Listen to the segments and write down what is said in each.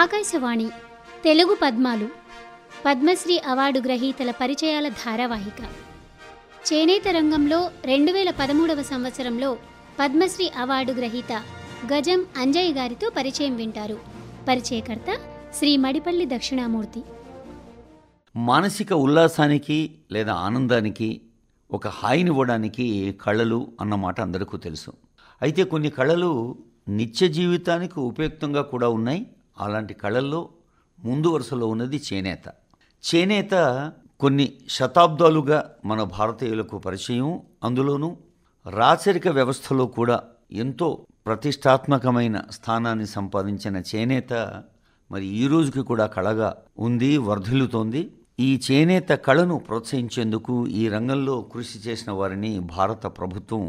ఆకాశవాణి తెలుగు పద్మాలు పద్మశ్రీ అవార్డు గ్రహీతల పరిచయాల ధారావాహిక చేనేత రంగంలో రెండు వేల పదమూడవ సంవత్సరంలో పద్మశ్రీ అవార్డు గ్రహీత గజం అంజయ్ గారితో పరిచయం వింటారు పరిచయకర్త శ్రీ మడిపల్లి దక్షిణామూర్తి మానసిక ఉల్లాసానికి లేదా ఆనందానికి ఒక హాయినివ్వడానికి కళలు అన్నమాట అందరికీ తెలుసు అయితే కొన్ని కళలు నిత్య జీవితానికి ఉపయుక్తంగా కూడా ఉన్నాయి అలాంటి కళల్లో ముందు వరుసలో ఉన్నది చేనేత చేనేత కొన్ని శతాబ్దాలుగా మన భారతీయులకు పరిచయం అందులోనూ రాచరిక వ్యవస్థలో కూడా ఎంతో ప్రతిష్టాత్మకమైన స్థానాన్ని సంపాదించిన చేనేత మరి ఈ రోజుకి కూడా కళగా ఉంది వర్ధిల్లుతోంది ఈ చేనేత కళను ప్రోత్సహించేందుకు ఈ రంగంలో కృషి చేసిన వారిని భారత ప్రభుత్వం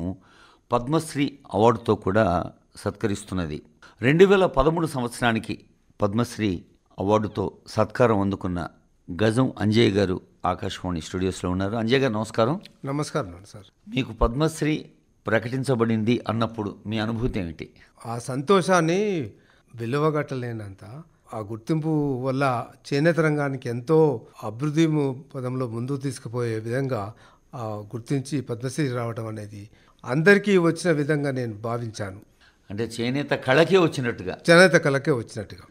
పద్మశ్రీ అవార్డుతో కూడా సత్కరిస్తున్నది రెండు వేల పదమూడు సంవత్సరానికి పద్మశ్రీ అవార్డుతో సత్కారం అందుకున్న గజం అంజయ్ గారు ఆకాశవాణి స్టూడియోస్లో ఉన్నారు అంజయ్ గారు నమస్కారం నమస్కారం సార్ మీకు పద్మశ్రీ ప్రకటించబడింది అన్నప్పుడు మీ అనుభూతి ఏమిటి ఆ సంతోషాన్ని విలువగట్టలేనంత ఆ గుర్తింపు వల్ల చేనేత రంగానికి ఎంతో అభివృద్ధి పదంలో ముందుకు తీసుకుపోయే విధంగా గుర్తించి పద్మశ్రీ రావడం అనేది అందరికీ వచ్చిన విధంగా నేను భావించాను అంటే చేనేత కళకే వచ్చినట్టుగా చేనేత కళకే వచ్చినట్టుగా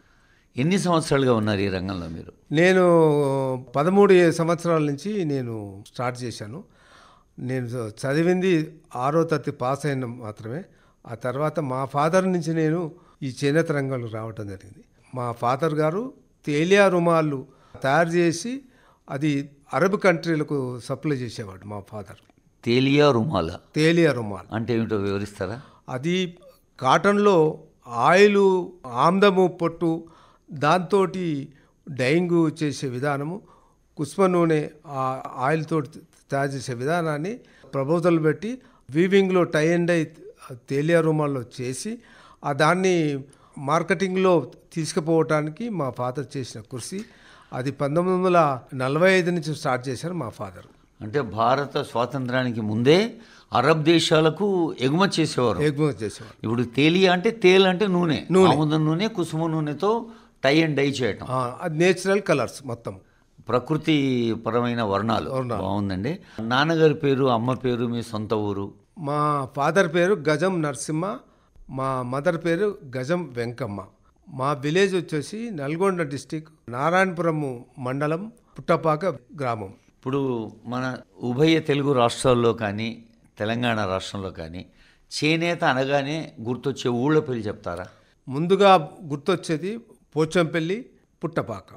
ఎన్ని సంవత్సరాలుగా ఉన్నారు ఈ రంగంలో మీరు నేను పదమూడు సంవత్సరాల నుంచి నేను స్టార్ట్ చేశాను నేను చదివింది ఆరో తరగతి పాస్ అయిన మాత్రమే ఆ తర్వాత మా ఫాదర్ నుంచి నేను ఈ చేనేత రంగంలో రావటం జరిగింది మా ఫాదర్ గారు తేలియా రుమాలు తయారు చేసి అది అరబ్ కంట్రీలకు సప్లై చేసేవాడు మా ఫాదర్ తేలియా రుమాల తేలియా రుమాల్ అంటే ఏమిటో వివరిస్తారా అది కాటన్లో ఆయిలు ఆమ్దము పొట్టు దాంతో డైంగు చేసే విధానము కుస్మ నూనె ఆయిల్తో తయారు చేసే విధానాన్ని ప్రపోజల్ పెట్టి వీవింగ్లో టై అండ్ అయి తేలియా రూమాల్లో చేసి ఆ దాన్ని మార్కెటింగ్లో తీసుకుపోవటానికి మా ఫాదర్ చేసిన కృషి అది పంతొమ్మిది వందల నలభై ఐదు నుంచి స్టార్ట్ చేశారు మా ఫాదర్ అంటే భారత స్వాతంత్రానికి ముందే అరబ్ దేశాలకు ఎగుమతి చేసేవారు ఎగుమతి చేసేవారు ఇప్పుడు తేలియా అంటే తేలి అంటే నూనె నూనె నూనె కుసుమ నూనెతో టై అండ్ డై చేయటం అది నేచురల్ కలర్స్ మొత్తం ప్రకృతి పరమైన వర్ణాలు బాగుందండి నాన్నగారి పేరు అమ్మ పేరు మీ సొంత ఊరు మా ఫాదర్ పేరు గజం నరసింహ మా మదర్ పేరు గజం వెంకమ్మ మా విలేజ్ వచ్చేసి నల్గొండ డిస్టిక్ నారాయణపురం మండలం పుట్టపాక గ్రామం ఇప్పుడు మన ఉభయ తెలుగు రాష్ట్రాల్లో కానీ తెలంగాణ రాష్ట్రంలో కానీ చేనేత అనగానే గుర్తొచ్చే ఊళ్ళ పేరు చెప్తారా ముందుగా గుర్తొచ్చేది పోచంపల్లి పుట్టపాక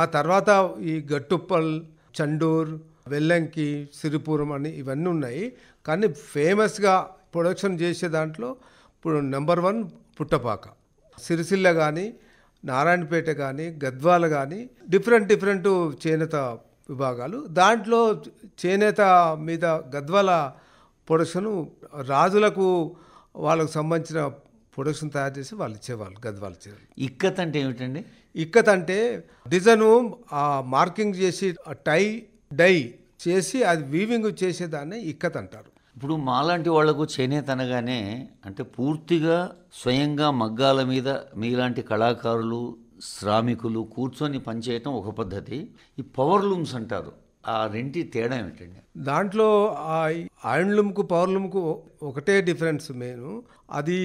ఆ తర్వాత ఈ గట్టుప్పల్ చండూర్ వెల్లంకి సిరిపురం అని ఇవన్నీ ఉన్నాయి కానీ ఫేమస్గా ప్రొడక్షన్ చేసే దాంట్లో ఇప్పుడు నెంబర్ వన్ పుట్టపాక సిరిసిల్ల కానీ నారాయణపేట కానీ గద్వాల కానీ డిఫరెంట్ డిఫరెంట్ చేనేత విభాగాలు దాంట్లో చేనేత మీద గద్వాల ప్రొడక్షను రాజులకు వాళ్ళకు సంబంధించిన ప్రొడక్షన్ తయారు చేసి వాళ్ళు ఇచ్చేవాళ్ళు గది వాళ్ళు ఇక్కత్ అంటే ఏమిటండి ఇక్కత్ అంటే డిజైను మార్కింగ్ చేసి టై డై చేసి అది వీవింగ్ చేసేదాన్ని ఇక్కత్ అంటారు ఇప్పుడు మాలాంటి వాళ్లకు చేనేత అనగానే అంటే పూర్తిగా స్వయంగా మగ్గాల మీద మీలాంటి కళాకారులు శ్రామికులు కూర్చొని పనిచేయటం ఒక పద్ధతి ఈ పవర్ లూమ్స్ అంటారు ఆ రెంటి తేడా ఏమిటండి దాంట్లో ఆ ఐండ్లూమ్కు పవర్లూమ్కు ఒకటే డిఫరెన్స్ మెయిన్ అది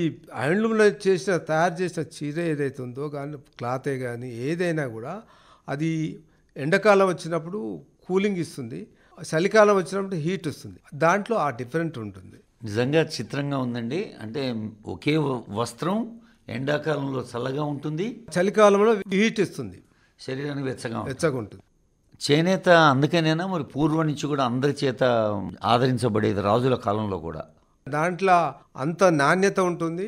ఐండ్లూమ్లో చేసిన తయారు చేసిన చీర ఏదైతే ఉందో కానీ క్లాతే కానీ ఏదైనా కూడా అది ఎండాకాలం వచ్చినప్పుడు కూలింగ్ ఇస్తుంది చలికాలం వచ్చినప్పుడు హీట్ వస్తుంది దాంట్లో ఆ డిఫరెంట్ ఉంటుంది నిజంగా చిత్రంగా ఉందండి అంటే ఒకే వస్త్రం ఎండాకాలంలో చల్లగా ఉంటుంది చలికాలంలో హీట్ ఇస్తుంది శరీరానికి వెచ్చగా వెచ్చగా ఉంటుంది చేనేత అందుకనేనా మరి పూర్వం నుంచి కూడా అందరి చేత ఆదరించబడేది రాజుల కాలంలో కూడా దాంట్లో అంత నాణ్యత ఉంటుంది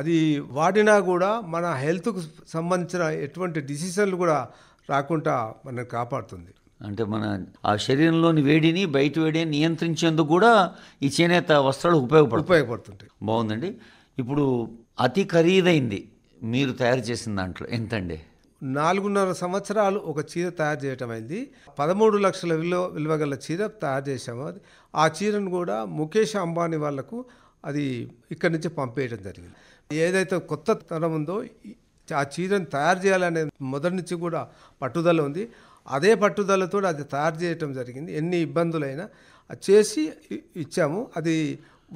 అది వాడినా కూడా మన హెల్త్కు సంబంధించిన ఎటువంటి డిసిషన్లు కూడా రాకుండా మనం కాపాడుతుంది అంటే మన ఆ శరీరంలోని వేడిని బయట వేడిని నియంత్రించేందుకు కూడా ఈ చేనేత వస్త్రాలు ఉపయోగపడు ఉపయోగపడుతుంటాయి బాగుందండి ఇప్పుడు అతి ఖరీదైంది మీరు తయారు చేసిన దాంట్లో ఎంతండి నాలుగున్నర సంవత్సరాలు ఒక చీర తయారు చేయటం అయింది పదమూడు లక్షల విలువ విలువగల చీర తయారు చేసాము అది ఆ చీరను కూడా ముఖేష్ అంబానీ వాళ్లకు అది ఇక్కడి నుంచి పంపేయడం జరిగింది ఏదైతే కొత్త తరం ఉందో ఆ చీరను తయారు చేయాలనే మొదటి నుంచి కూడా పట్టుదల ఉంది అదే పట్టుదలతో అది తయారు చేయటం జరిగింది ఎన్ని ఇబ్బందులైనా చేసి ఇచ్చాము అది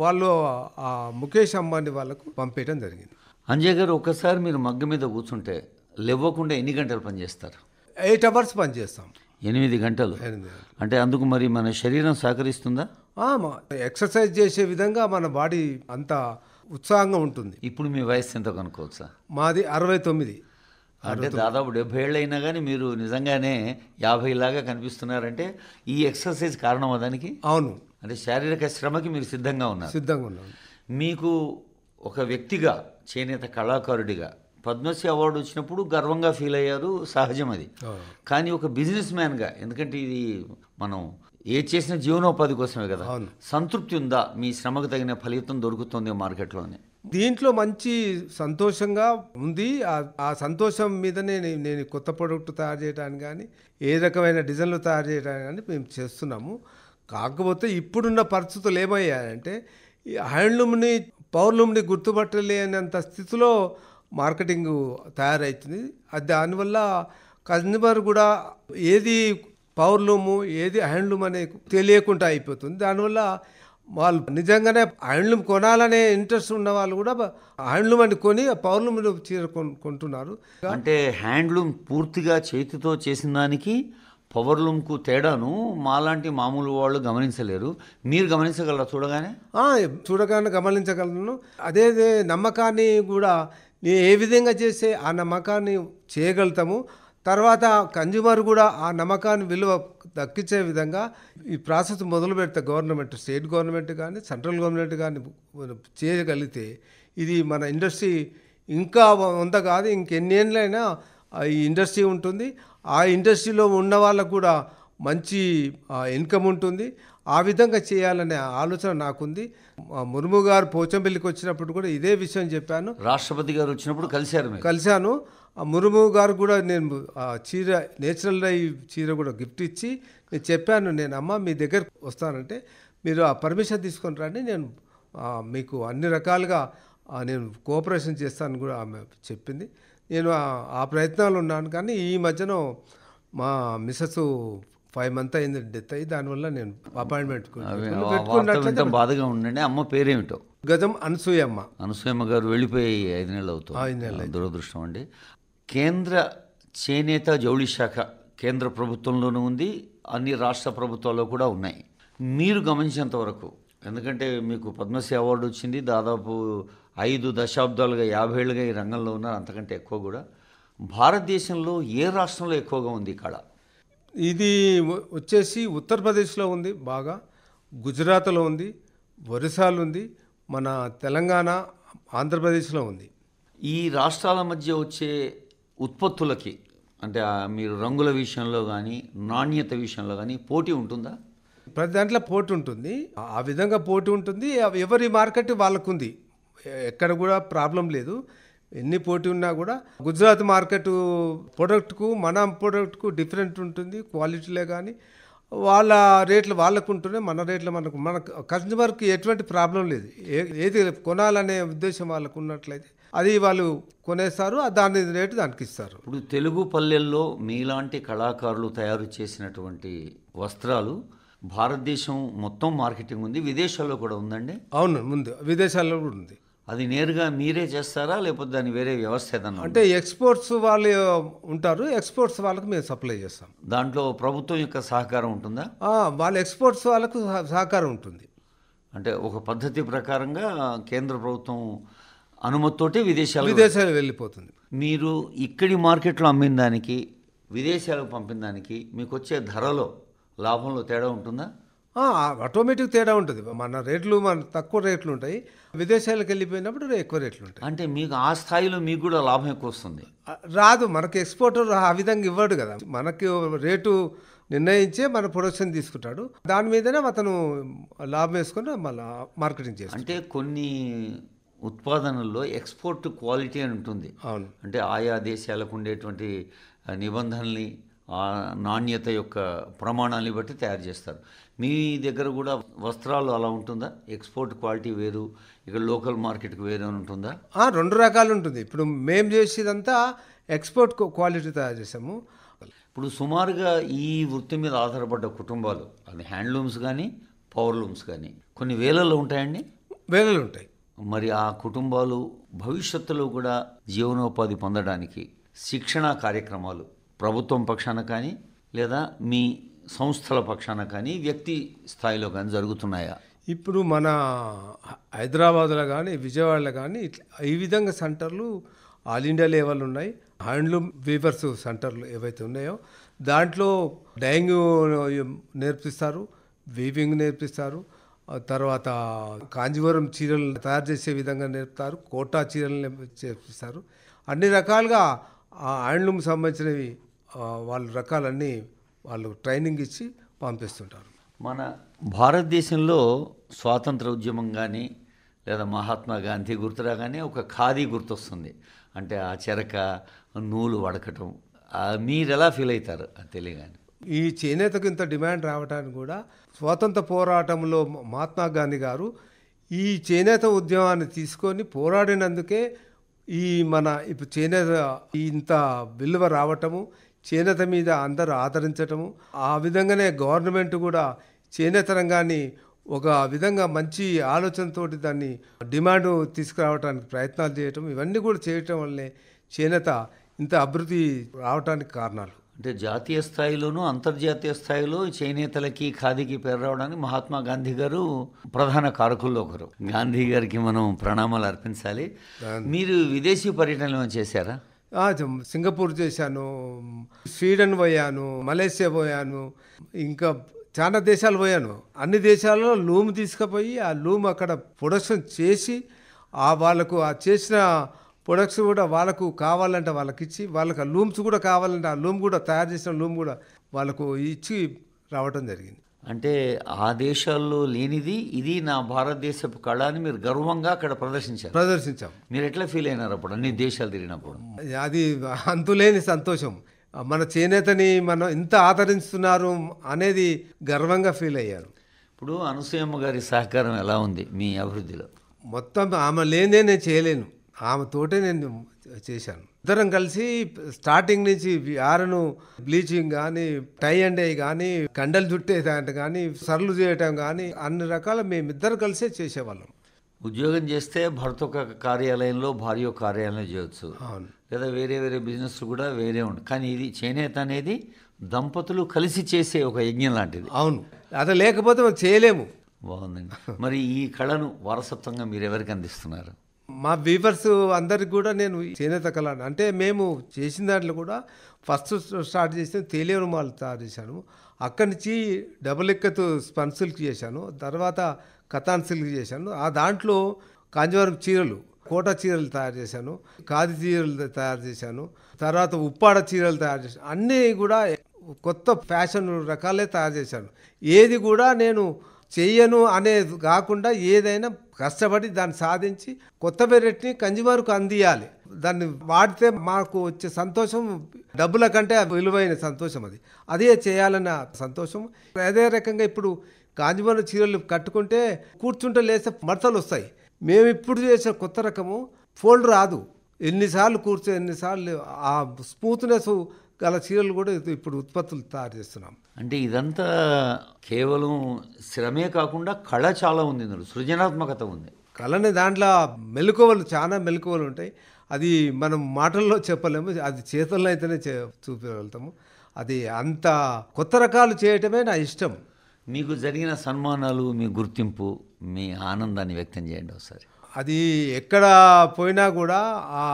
వాళ్ళు ముఖేష్ అంబానీ వాళ్ళకు పంపేయడం జరిగింది అంజయ్ గారు ఒకసారి మీరు మగ్గ మీద కూర్చుంటే లేవ్వకుండా ఎన్ని గంటలు పనిచేస్తారు ఎయిట్ అవర్స్ పనిచేస్తాం ఎనిమిది గంటలు అంటే అందుకు మరి మన శరీరం సహకరిస్తుందా ఎక్సర్సైజ్ చేసే విధంగా మన బాడీ అంత ఉత్సాహంగా ఉంటుంది ఇప్పుడు మీ వయసు ఎంత కనుక్కోవచ్చు మాది అరవై తొమ్మిది అంటే దాదాపు డెబ్బై ఏళ్ళు అయినా కానీ మీరు నిజంగానే యాభై లాగా కనిపిస్తున్నారంటే ఈ ఎక్సర్సైజ్ కారణం దానికి అవును అంటే శారీరక శ్రమకి మీరు సిద్ధంగా ఉన్నారు సిద్ధంగా ఉన్నారు మీకు ఒక వ్యక్తిగా చేనేత కళాకారుడిగా పద్మశ్రీ అవార్డు వచ్చినప్పుడు గర్వంగా ఫీల్ అయ్యారు సహజం అది కానీ ఒక బిజినెస్ మ్యాన్గా ఎందుకంటే ఇది మనం ఏ చేసిన జీవనోపాధి కోసమే కదా సంతృప్తి ఉందా మీ శ్రమకు తగిన ఫలితం దొరుకుతుంది మార్కెట్లోనే దీంట్లో మంచి సంతోషంగా ఉంది ఆ సంతోషం మీదనే నేను కొత్త ప్రోడక్ట్ తయారు చేయడానికి కానీ ఏ రకమైన డిజైన్లు తయారు చేయడానికి కానీ మేము చేస్తున్నాము కాకపోతే ఇప్పుడున్న పరిస్థితులు ఏమయ్యాయంటే హ్యాండ్లూమ్ని పౌర్లూమ్ని గుర్తుపట్టలేనంత స్థితిలో మార్కెటింగ్ తయారవుతుంది అది దానివల్ల కన్జ్యూమర్ కూడా ఏది పవర్లూము ఏది హ్యాండ్లూమ్ అనే తెలియకుండా అయిపోతుంది దానివల్ల వాళ్ళు నిజంగానే హ్యాండ్లూమ్ కొనాలనే ఇంట్రెస్ట్ ఉన్న వాళ్ళు కూడా హ్యాండ్లూమ్ అని కొని పవర్లూమ్ చీర కొంటున్నారు అంటే హ్యాండ్లూమ్ పూర్తిగా చేతితో చేసిన దానికి పవర్లూమ్కు తేడాను మాలాంటి మామూలు వాళ్ళు గమనించలేరు మీరు గమనించగలరా చూడగానే చూడగానే గమనించగలను అదే నమ్మకాన్ని కూడా నీ ఏ విధంగా చేస్తే ఆ నమ్మకాన్ని చేయగలుగుతాము తర్వాత కన్జ్యూమర్ కూడా ఆ నమ్మకాన్ని విలువ దక్కించే విధంగా ఈ ప్రాసెస్ మొదలు పెడితే గవర్నమెంట్ స్టేట్ గవర్నమెంట్ కానీ సెంట్రల్ గవర్నమెంట్ కానీ చేయగలిగితే ఇది మన ఇండస్ట్రీ ఇంకా వంద కాదు ఇంకెన్నేళ్ళైనా ఈ ఇండస్ట్రీ ఉంటుంది ఆ ఇండస్ట్రీలో ఉన్న వాళ్ళకు కూడా మంచి ఇన్కమ్ ఉంటుంది ఆ విధంగా చేయాలనే ఆలోచన నాకుంది మురుము గారు పోచంపల్లికి వచ్చినప్పుడు కూడా ఇదే విషయం చెప్పాను రాష్ట్రపతి గారు వచ్చినప్పుడు కలిశారు కలిశాను మురుము గారు కూడా నేను చీర నేచురల్ డై చీర కూడా గిఫ్ట్ ఇచ్చి నేను చెప్పాను నేను అమ్మ మీ దగ్గర వస్తానంటే మీరు ఆ పర్మిషన్ తీసుకొని రండి నేను మీకు అన్ని రకాలుగా నేను కోఆపరేషన్ చేస్తాను కూడా ఆమె చెప్పింది నేను ఆ ప్రయత్నాలు ఉన్నాను కానీ ఈ మధ్యన మా మిసెస్ ఫైవ్ మంత్ అయింది డెత్ అయ్యి దానివల్ల నేను అపాయింట్మెంట్ బాధగా ఉండండి అమ్మ పేరేమిటో గజం అనసూయమ్మ అనసూయమ్మ గారు వెళ్ళిపోయి ఐదు నెలలు అవుతుంది దురదృష్టం అండి కేంద్ర చేనేత జౌళి శాఖ కేంద్ర ప్రభుత్వంలోనూ ఉంది అన్ని రాష్ట్ర ప్రభుత్వాల్లో కూడా ఉన్నాయి మీరు గమనించేంత వరకు ఎందుకంటే మీకు పద్మశ్రీ అవార్డు వచ్చింది దాదాపు ఐదు దశాబ్దాలుగా యాభై ఏళ్ళుగా ఈ రంగంలో ఉన్నారు అంతకంటే ఎక్కువ కూడా భారతదేశంలో ఏ రాష్ట్రంలో ఎక్కువగా ఉంది కళ ఇది వచ్చేసి ఉత్తరప్రదేశ్లో ఉంది బాగా గుజరాత్లో ఉంది ఒరిస్సాలో ఉంది మన తెలంగాణ ఆంధ్రప్రదేశ్లో ఉంది ఈ రాష్ట్రాల మధ్య వచ్చే ఉత్పత్తులకి అంటే మీరు రంగుల విషయంలో కానీ నాణ్యత విషయంలో కానీ పోటీ ఉంటుందా ప్రతి దాంట్లో పోటీ ఉంటుంది ఆ విధంగా పోటీ ఉంటుంది ఎవరి మార్కెట్ వాళ్ళకుంది ఎక్కడ కూడా ప్రాబ్లం లేదు ఎన్ని పోటీ ఉన్నా కూడా గుజరాత్ మార్కెట్ ప్రొడక్ట్కు మన ప్రొడక్ట్కు డిఫరెంట్ ఉంటుంది క్వాలిటీలే కానీ వాళ్ళ రేట్లు వాళ్ళకు ఉంటూనే మన రేట్లు మనకు మన కస్టమర్కి ఎటువంటి ప్రాబ్లం లేదు ఏది కొనాలనే ఉద్దేశం వాళ్ళకు ఉన్నట్లయితే అది వాళ్ళు కొనేస్తారు దాని రేటు దానికి ఇస్తారు ఇప్పుడు తెలుగు పల్లెల్లో మీలాంటి కళాకారులు తయారు చేసినటువంటి వస్త్రాలు భారతదేశం మొత్తం మార్కెటింగ్ ఉంది విదేశాల్లో కూడా ఉందండి అవును ముందు విదేశాల్లో కూడా ఉంది అది నేరుగా మీరే చేస్తారా లేకపోతే దాన్ని వేరే వ్యవస్థ ఏదన్నా అంటే ఎక్స్పోర్ట్స్ వాళ్ళు ఉంటారు ఎక్స్పోర్ట్స్ వాళ్ళకి మేము సప్లై చేస్తాం దాంట్లో ప్రభుత్వం యొక్క సహకారం ఉంటుందా వాళ్ళ ఎక్స్పోర్ట్స్ వాళ్ళకు సహకారం ఉంటుంది అంటే ఒక పద్ధతి ప్రకారంగా కేంద్ర ప్రభుత్వం అనుమతితోటి విదేశాలు విదేశాలు వెళ్ళిపోతుంది మీరు ఇక్కడి మార్కెట్లో అమ్మిన దానికి విదేశాలకు పంపిన దానికి మీకు వచ్చే ధరలో లాభంలో తేడా ఉంటుందా ఆటోమేటిక్ తేడా ఉంటుంది మన రేట్లు మన తక్కువ రేట్లు ఉంటాయి విదేశాలకు వెళ్ళిపోయినప్పుడు ఎక్కువ రేట్లు ఉంటాయి అంటే మీకు ఆ స్థాయిలో మీకు కూడా లాభం ఎక్కువ వస్తుంది రాదు మనకి ఎక్స్పోర్టర్ ఆ విధంగా ఇవ్వడు కదా మనకి రేటు నిర్ణయించే మన ప్రొడక్షన్ తీసుకుంటాడు దాని మీదనే అతను లాభం వేసుకుని మళ్ళా మార్కెటింగ్ చేస్తాడు అంటే కొన్ని ఉత్పాదనల్లో ఎక్స్పోర్ట్ క్వాలిటీ అని ఉంటుంది అంటే ఆయా దేశాలకు ఉండేటువంటి నిబంధనల్ని ఆ నాణ్యత యొక్క ప్రమాణాన్ని బట్టి తయారు చేస్తారు మీ దగ్గర కూడా వస్త్రాలు అలా ఉంటుందా ఎక్స్పోర్ట్ క్వాలిటీ వేరు ఇక్కడ లోకల్ మార్కెట్కి వేరు అని ఉంటుందా రెండు రకాలు ఉంటుంది ఇప్పుడు మేము చేసేదంతా ఎక్స్పోర్ట్ క్వాలిటీ తయారు చేసాము ఇప్పుడు సుమారుగా ఈ వృత్తి మీద ఆధారపడ్డ కుటుంబాలు అది హ్యాండ్లూమ్స్ కానీ పవర్లూమ్స్ కానీ కొన్ని వేలల్లో ఉంటాయండి వేలలు ఉంటాయి మరి ఆ కుటుంబాలు భవిష్యత్తులో కూడా జీవనోపాధి పొందడానికి శిక్షణా కార్యక్రమాలు ప్రభుత్వం పక్షాన కానీ లేదా మీ సంస్థల పక్షాన కానీ వ్యక్తి స్థాయిలో కానీ జరుగుతున్నాయా ఇప్పుడు మన హైదరాబాద్లో కానీ విజయవాడలో కానీ ఈ విధంగా సెంటర్లు ఆల్ ఇండియా లెవెల్ ఉన్నాయి హ్యాండ్లూమ్ వీవర్స్ సెంటర్లు ఏవైతే ఉన్నాయో దాంట్లో డైంగ్ నేర్పిస్తారు వీవింగ్ నేర్పిస్తారు తర్వాత కాంజీవరం చీరలు తయారు చేసే విధంగా నేర్పుతారు కోటా చీరలు నేర్పిస్తారు అన్ని రకాలుగా ఆ హ్యాండ్లూమ్ సంబంధించినవి వాళ్ళు రకాలన్నీ వాళ్ళు ట్రైనింగ్ ఇచ్చి పంపిస్తుంటారు మన భారతదేశంలో స్వాతంత్ర ఉద్యమం కానీ లేదా మహాత్మా గాంధీ గుర్తురా కానీ ఒక ఖాదీ గుర్తొస్తుంది అంటే ఆ చెరక నూలు వడకటం మీరు ఎలా ఫీల్ అవుతారు తెలియగానే ఈ చేనేతకు ఇంత డిమాండ్ రావడానికి కూడా స్వాతంత్ర పోరాటంలో మహాత్మా గాంధీ గారు ఈ చేనేత ఉద్యమాన్ని తీసుకొని పోరాడినందుకే ఈ మన ఇప్పుడు చేనేత ఇంత విలువ రావటము చేనేత మీద అందరూ ఆదరించటము ఆ విధంగానే గవర్నమెంట్ కూడా చేనేత రంగాన్ని ఒక విధంగా మంచి ఆలోచనతోటి దాన్ని డిమాండ్ తీసుకురావడానికి ప్రయత్నాలు చేయటం ఇవన్నీ కూడా చేయటం వల్లే చేనేత ఇంత అభివృద్ధి రావడానికి కారణాలు అంటే జాతీయ స్థాయిలోనూ అంతర్జాతీయ స్థాయిలో చేనేతలకి ఖాదీకి పేరు రావడానికి మహాత్మా గాంధీ గారు ప్రధాన కారకుల్లో ఒకరు గాంధీ గారికి మనం ప్రణామాలు అర్పించాలి మీరు విదేశీ పర్యటన చేశారా సింగపూర్ చేశాను స్వీడన్ పోయాను మలేసియా పోయాను ఇంకా చాలా దేశాలు పోయాను అన్ని దేశాలలో లూమ్ తీసుకుపోయి ఆ లూమ్ అక్కడ ప్రొడక్షన్ చేసి ఆ వాళ్ళకు ఆ చేసిన ప్రొడక్ట్స్ కూడా వాళ్ళకు కావాలంటే వాళ్ళకి ఇచ్చి వాళ్ళకి ఆ లూమ్స్ కూడా కావాలంటే ఆ లూమ్ కూడా తయారు చేసిన లూమ్ కూడా వాళ్ళకు ఇచ్చి రావటం జరిగింది అంటే ఆ దేశాల్లో లేనిది ఇది నా భారతదేశపు కళ అని మీరు గర్వంగా అక్కడ ప్రదర్శించారు ప్రదర్శించాం మీరు ఎట్లా ఫీల్ అయినారు అప్పుడు అన్ని దేశాలు తిరిగినప్పుడు అది అంతులేని సంతోషం మన చేనేతని మనం ఇంత ఆదరిస్తున్నారు అనేది గర్వంగా ఫీల్ అయ్యారు ఇప్పుడు అనసూయమ్మ గారి సహకారం ఎలా ఉంది మీ అభివృద్ధిలో మొత్తం ఆమె లేనిదే నేను చేయలేను ఆమె తోటే నేను చేశాను ఇద్దరం కలిసి స్టార్టింగ్ నుంచి ఆరను బ్లీచింగ్ కానీ టై అండ్ అయ్యి కానీ కండలు చుట్టేదాంట కానీ సర్లు చేయటం కానీ అన్ని రకాల మేమిద్దరు కలిసే చేసేవాళ్ళం ఉద్యోగం చేస్తే భర్త ఒక కార్యాలయంలో భార్య కార్యాలయం చేయొచ్చు లేదా వేరే వేరే బిజినెస్ కూడా వేరే ఉంది కానీ ఇది చేనేత అనేది దంపతులు కలిసి చేసే ఒక యజ్ఞం లాంటిది అవును అది లేకపోతే చేయలేము బాగుందండి మరి ఈ కళను వారసత్వంగా మీరు ఎవరికి అందిస్తున్నారు మా వీవర్స్ అందరికి కూడా నేను చేనేత కళను అంటే మేము చేసిన దాంట్లో కూడా ఫస్ట్ స్టార్ట్ చేసిన తెలియని రుమాలు తయారు చేశాను అక్కడి నుంచి డబుల్ ఎక్కతు స్పన్సుల్కి చేశాను తర్వాత కథాన్ సిల్క్ చేశాను ఆ దాంట్లో కాంజీవరం చీరలు కోట చీరలు తయారు చేశాను కాది చీరలు తయారు చేశాను తర్వాత ఉప్పాడ చీరలు తయారు చేశాను అన్నీ కూడా కొత్త ఫ్యాషన్ రకాలే తయారు చేశాను ఏది కూడా నేను చేయను అనేది కాకుండా ఏదైనా కష్టపడి దాన్ని సాధించి కొత్త పెరట్ని కంజ్యూమర్కు అందియాలి దాన్ని వాడితే మాకు వచ్చే సంతోషం డబ్బుల కంటే విలువైన సంతోషం అది అదే చేయాలన్న సంతోషం అదే రకంగా ఇప్పుడు కాంజీవరం చీరలు కట్టుకుంటే కూర్చుంటే లేస్తే మడతలు వస్తాయి మేము ఇప్పుడు చేసిన కొత్త రకము ఫోల్డ్ రాదు ఎన్నిసార్లు కూర్చో ఎన్నిసార్లు ఆ స్మూత్నెస్ అలా చీరలు కూడా ఇప్పుడు ఉత్పత్తులు తయారు చేస్తున్నాం అంటే ఇదంతా కేవలం శ్రమే కాకుండా కళ చాలా ఉంది సృజనాత్మకత ఉంది కళని దాంట్లో మెలకువలు చాలా మెలకువలు ఉంటాయి అది మనం మాటల్లో చెప్పలేము అది చేతుల్లో అయితేనే చే చూపగలుగుతాము అది అంత కొత్త రకాలు చేయటమే నా ఇష్టం మీకు జరిగిన సన్మానాలు మీ గుర్తింపు మీ ఆనందాన్ని వ్యక్తం చేయండి ఒకసారి అది ఎక్కడ పోయినా కూడా ఆ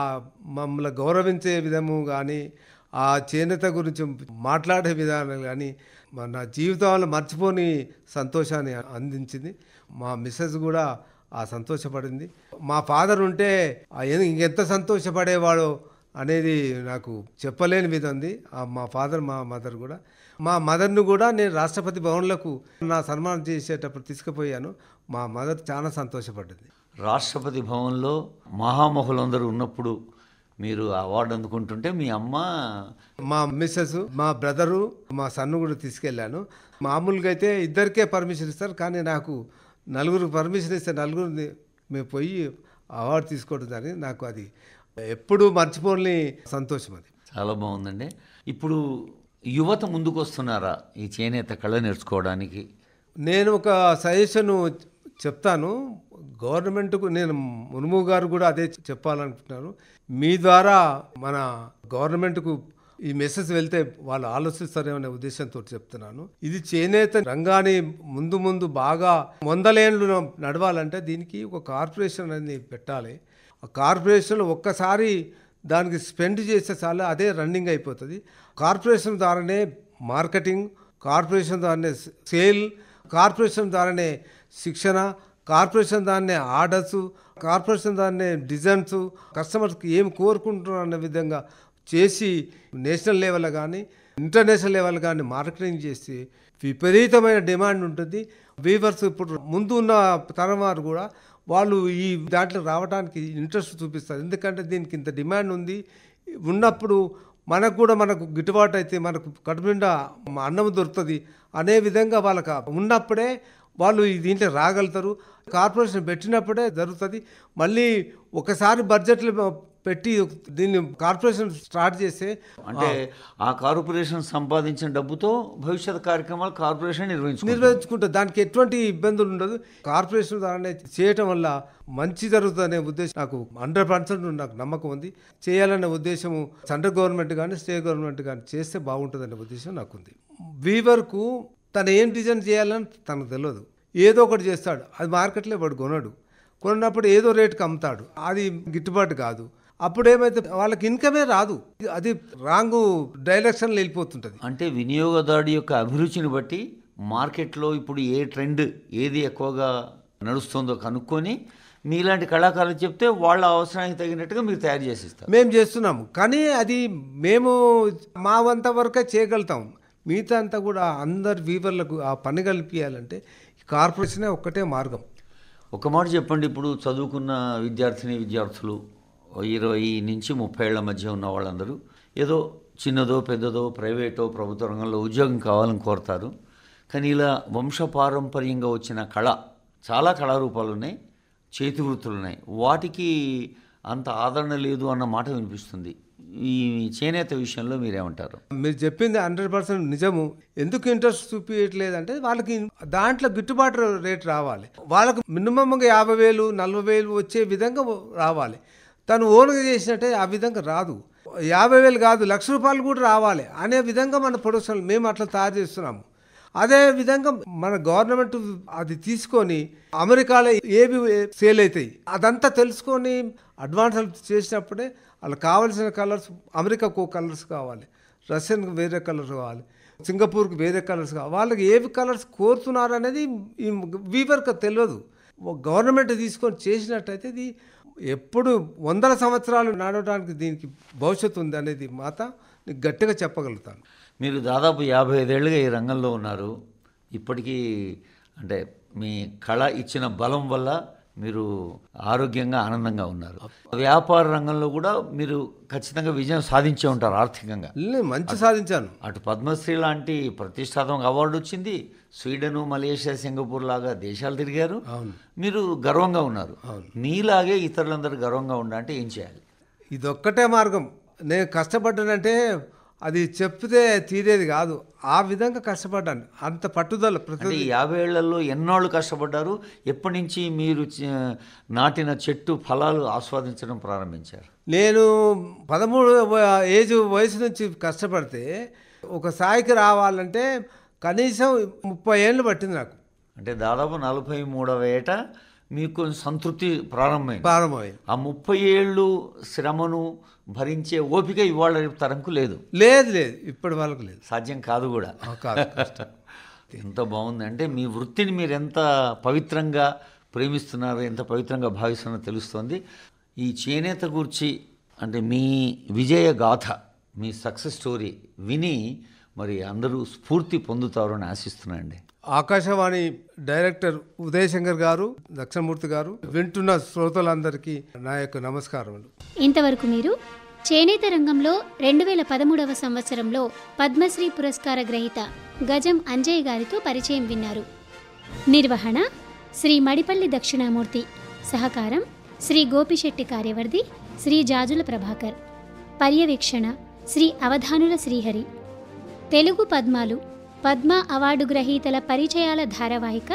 మమ్మల్ని గౌరవించే విధము కానీ ఆ చేనేత గురించి మాట్లాడే విధానం కానీ నా జీవితంలో మర్చిపోని సంతోషాన్ని అందించింది మా మిస్సెస్ కూడా ఆ సంతోషపడింది మా ఫాదర్ ఉంటే ఇంకెంత సంతోషపడేవాడో అనేది నాకు చెప్పలేని విధం ఉంది మా ఫాదర్ మా మదర్ కూడా మా మదర్ను కూడా నేను రాష్ట్రపతి భవన్లకు నా సన్మానం చేసేటప్పుడు తీసుకుపోయాను మా మదర్ చాలా సంతోషపడ్డది రాష్ట్రపతి భవన్లో మహామహులందరూ ఉన్నప్పుడు మీరు అవార్డు అందుకుంటుంటే మీ అమ్మ మా మిస్సెస్ మా బ్రదరు మా సన్ను కూడా తీసుకెళ్ళాను మామూలుగా అయితే ఇద్దరికే పర్మిషన్ ఇస్తారు కానీ నాకు నలుగురు పర్మిషన్ ఇస్తే నలుగురిని మేము పోయి అవార్డు తీసుకోవడం దాన్ని నాకు అది ఎప్పుడు మర్చిపోని సంతోషం అది చాలా బాగుందండి ఇప్పుడు యువత ముందుకు వస్తున్నారా ఈ చేనేత కళ నేర్చుకోవడానికి నేను ఒక సజెషన్ చెప్తాను గవర్నమెంట్కు నేను మునుము గారు కూడా అదే చెప్పాలనుకుంటున్నాను మీ ద్వారా మన గవర్నమెంట్కు ఈ మెసేజ్ వెళ్తే వాళ్ళు ఆలోచిస్తారేమనే ఉద్దేశంతో చెప్తున్నాను ఇది చేనేత రంగాన్ని ముందు ముందు బాగా వందలేండ్లు నడవాలంటే దీనికి ఒక కార్పొరేషన్ అనేది పెట్టాలి ఆ కార్పొరేషన్లో ఒక్కసారి దానికి స్పెండ్ చేసే చాలా అదే రన్నింగ్ అయిపోతుంది కార్పొరేషన్ ద్వారానే మార్కెటింగ్ కార్పొరేషన్ ద్వారానే సేల్ కార్పొరేషన్ ద్వారానే శిక్షణ కార్పొరేషన్ దాన్నే ఆర్డర్స్ కార్పొరేషన్ దాన్నే డిజైన్స్ కస్టమర్స్కి ఏం కోరుకుంటున్నారు అనే విధంగా చేసి నేషనల్ లెవెల్ కానీ ఇంటర్నేషనల్ లెవెల్ కానీ మార్కెటింగ్ చేసి విపరీతమైన డిమాండ్ ఉంటుంది వీవర్స్ ఇప్పుడు ముందు ఉన్న తరం వారు కూడా వాళ్ళు ఈ దాంట్లో రావడానికి ఇంట్రెస్ట్ చూపిస్తారు ఎందుకంటే దీనికి ఇంత డిమాండ్ ఉంది ఉన్నప్పుడు మనకు కూడా మనకు గిట్టుబాటు అయితే మనకు కడుపు నిండా అన్నం దొరుకుతుంది అనే విధంగా వాళ్ళకి ఉన్నప్పుడే వాళ్ళు దీంట్లో రాగలుగుతారు కార్పొరేషన్ పెట్టినప్పుడే జరుగుతుంది మళ్ళీ ఒకసారి బడ్జెట్లు పెట్టి దీన్ని కార్పొరేషన్ స్టార్ట్ చేస్తే అంటే ఆ కార్పొరేషన్ సంపాదించిన డబ్బుతో భవిష్యత్ కార్యక్రమాలు కార్పొరేషన్ నిర్వహించు నిర్వహించుకుంటే దానికి ఎటువంటి ఇబ్బందులు ఉండదు కార్పొరేషన్ దాన్ని చేయటం వల్ల మంచి అనే ఉద్దేశం నాకు హండ్రెడ్ పర్సెంట్ నాకు నమ్మకం ఉంది చేయాలనే ఉద్దేశం సెంట్రల్ గవర్నమెంట్ కానీ స్టేట్ గవర్నమెంట్ కానీ చేస్తే అనే ఉద్దేశం నాకు ఉంది వీవర్కు తను ఏం డిజైన్ చేయాలని తనకు తెలియదు ఏదో ఒకటి చేస్తాడు అది మార్కెట్లో వాడు కొనడు కొన్నప్పుడు ఏదో రేటుకి అమ్ముతాడు అది గిట్టుబాటు కాదు అప్పుడు ఏమైతే వాళ్ళకి ఇన్కమే రాదు అది రాంగు డైరెక్షన్ వెళ్ళిపోతుంటుంది అంటే వినియోగదారుడు యొక్క అభిరుచిని బట్టి మార్కెట్లో ఇప్పుడు ఏ ట్రెండ్ ఏది ఎక్కువగా నడుస్తుందో కనుక్కొని మీలాంటి కళాకారులు చెప్తే వాళ్ళ అవసరానికి తగినట్టుగా మీరు తయారు చేసి ఇస్తారు మేము చేస్తున్నాము కానీ అది మేము మా వంత వరకే చేయగలుగుతాం మిగతా అంతా కూడా అందరు వీవర్లకు ఆ పని కల్పించాలంటే కార్పొరేషనే ఒక్కటే మార్గం ఒక మాట చెప్పండి ఇప్పుడు చదువుకున్న విద్యార్థిని విద్యార్థులు ఇరవై నుంచి ముప్పై ఏళ్ల మధ్య ఉన్న వాళ్ళందరూ ఏదో చిన్నదో పెద్దదో ప్రైవేటో ప్రభుత్వ రంగంలో ఉద్యోగం కావాలని కోరుతారు కానీ ఇలా వంశపారంపర్యంగా వచ్చిన కళ చాలా కళారూపాలు ఉన్నాయి చేతివృత్తులు ఉన్నాయి వాటికి అంత ఆదరణ లేదు అన్న మాట వినిపిస్తుంది ఈ చేనేత విషయంలో మీరేమంటారు మీరు చెప్పింది హండ్రెడ్ పర్సెంట్ నిజము ఎందుకు ఇంట్రెస్ట్ చూపించట్లేదు అంటే వాళ్ళకి దాంట్లో గిట్టుబాటు రేట్ రావాలి వాళ్ళకు మినిమంగా యాభై వేలు నలభై వేలు వచ్చే విధంగా రావాలి తను ఓన్గా చేసినట్టే ఆ విధంగా రాదు యాభై వేలు కాదు లక్ష రూపాయలు కూడా రావాలి అనే విధంగా మన ప్రొడక్షన్ మేము అట్లా తయారు చేస్తున్నాము అదే విధంగా మన గవర్నమెంట్ అది తీసుకొని అమెరికాలో ఏవి సేల్ అవుతాయి అదంతా తెలుసుకొని అడ్వాన్స్ చేసినప్పుడే వాళ్ళకి కావాల్సిన కలర్స్ అమెరికాకు కలర్స్ కావాలి రష్యన్కి వేరే కలర్స్ కావాలి సింగపూర్కి వేరే కలర్స్ కావాలి వాళ్ళకి ఏవి కలర్స్ కోరుతున్నారు అనేది ఈ వీవర్కి తెలియదు గవర్నమెంట్ తీసుకొని చేసినట్టయితే ఇది ఎప్పుడు వందల సంవత్సరాలు నడవడానికి దీనికి భవిష్యత్తు ఉంది అనేది మాత నీకు గట్టిగా చెప్పగలుగుతాను మీరు దాదాపు యాభై ఐదేళ్ళుగా ఈ రంగంలో ఉన్నారు ఇప్పటికీ అంటే మీ కళ ఇచ్చిన బలం వల్ల మీరు ఆరోగ్యంగా ఆనందంగా ఉన్నారు వ్యాపార రంగంలో కూడా మీరు ఖచ్చితంగా విజయం సాధించే ఉంటారు ఆర్థికంగా మంచి సాధించాను అటు పద్మశ్రీ లాంటి ప్రతిష్టాత్మక అవార్డు వచ్చింది స్వీడను మలేషియా సింగపూర్ లాగా దేశాలు తిరిగారు మీరు గర్వంగా ఉన్నారు మీలాగే ఇతరులందరూ గర్వంగా ఉండాలంటే ఏం చేయాలి ఇదొక్కటే మార్గం నేను కష్టపడ్డానంటే అది చెప్తే తీరేది కాదు ఆ విధంగా కష్టపడ్డాను అంత పట్టుదల ప్రతి యాభై ఏళ్లలో ఎన్నాళ్ళు కష్టపడ్డారు ఎప్పటి నుంచి మీరు నాటిన చెట్టు ఫలాలు ఆస్వాదించడం ప్రారంభించారు నేను పదమూడు ఏజ్ వయసు నుంచి కష్టపడితే ఒక స్థాయికి రావాలంటే కనీసం ముప్పై ఏళ్ళు పట్టింది నాకు అంటే దాదాపు నలభై మూడవ ఏట మీకు సంతృప్తి ప్రారంభమైంది ప్రారంభమైంది ఆ ముప్పై ఏళ్ళు శ్రమను భరించే ఓపిక ఇవాళ తరంకు లేదు లేదు లేదు ఇప్పటి వాళ్ళకు లేదు సాధ్యం కాదు కూడా ఎంత బాగుంది అంటే మీ వృత్తిని మీరు ఎంత పవిత్రంగా ప్రేమిస్తున్నారో ఎంత పవిత్రంగా భావిస్తున్నారో తెలుస్తుంది ఈ చేనేత గురించి అంటే మీ విజయ గాథ మీ సక్సెస్ స్టోరీ విని మరి అందరూ స్ఫూర్తి పొందుతారని ఆశిస్తున్నానండి ఆకాశవాణి డైరెక్టర్ ఉదయ్ శంకర్ గారు దక్షిణమూర్తి గారు వింటున్న శ్రోతలందరికీ నా యొక్క నమస్కారములు ఇంతవరకు మీరు చేనేత రంగంలో రెండు వేల పదమూడవ సంవత్సరంలో పద్మశ్రీ పురస్కార గ్రహీత గజం అంజయ్ గారితో పరిచయం విన్నారు నిర్వహణ శ్రీ మడిపల్లి దక్షిణామూర్తి సహకారం శ్రీ గోపిశెట్టి కార్యవర్ధి శ్రీ జాజుల ప్రభాకర్ పర్యవేక్షణ శ్రీ అవధానుల శ్రీహరి తెలుగు పద్మాలు పద్మ అవార్డు గ్రహీతల పరిచయాల ధారావాహిక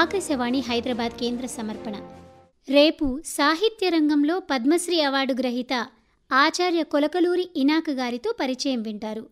ఆకాశవాణి హైదరాబాద్ కేంద్ర సమర్పణ రేపు సాహిత్య రంగంలో పద్మశ్రీ అవార్డు గ్రహీత ఆచార్య కొలకలూరి ఇనాక గారితో పరిచయం వింటారు